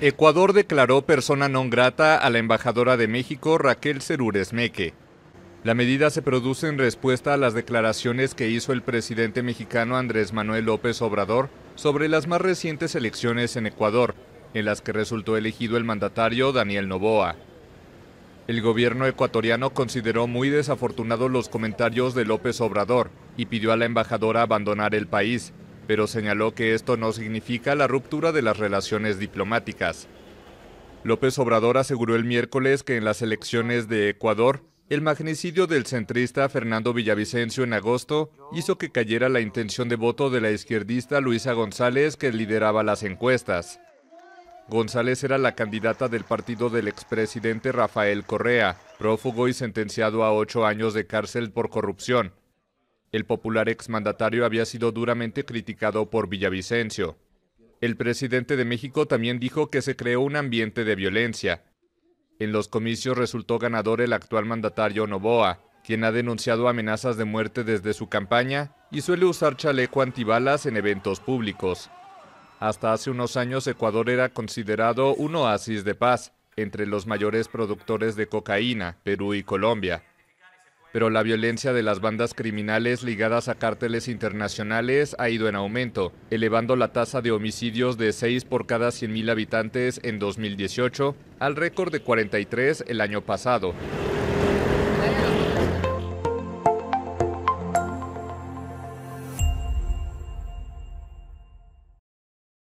Ecuador declaró persona non grata a la embajadora de México Raquel Cerúrez Meque. La medida se produce en respuesta a las declaraciones que hizo el presidente mexicano Andrés Manuel López Obrador sobre las más recientes elecciones en Ecuador, en las que resultó elegido el mandatario Daniel Novoa. El gobierno ecuatoriano consideró muy desafortunados los comentarios de López Obrador y pidió a la embajadora abandonar el país, pero señaló que esto no significa la ruptura de las relaciones diplomáticas. López Obrador aseguró el miércoles que en las elecciones de Ecuador, el magnicidio del centrista Fernando Villavicencio en agosto hizo que cayera la intención de voto de la izquierdista Luisa González que lideraba las encuestas. González era la candidata del partido del expresidente Rafael Correa, prófugo y sentenciado a ocho años de cárcel por corrupción. El popular exmandatario había sido duramente criticado por Villavicencio. El presidente de México también dijo que se creó un ambiente de violencia. En los comicios resultó ganador el actual mandatario Novoa, quien ha denunciado amenazas de muerte desde su campaña y suele usar chaleco antibalas en eventos públicos. Hasta hace unos años Ecuador era considerado un oasis de paz entre los mayores productores de cocaína, Perú y Colombia pero la violencia de las bandas criminales ligadas a cárteles internacionales ha ido en aumento, elevando la tasa de homicidios de 6 por cada 100.000 habitantes en 2018 al récord de 43 el año pasado.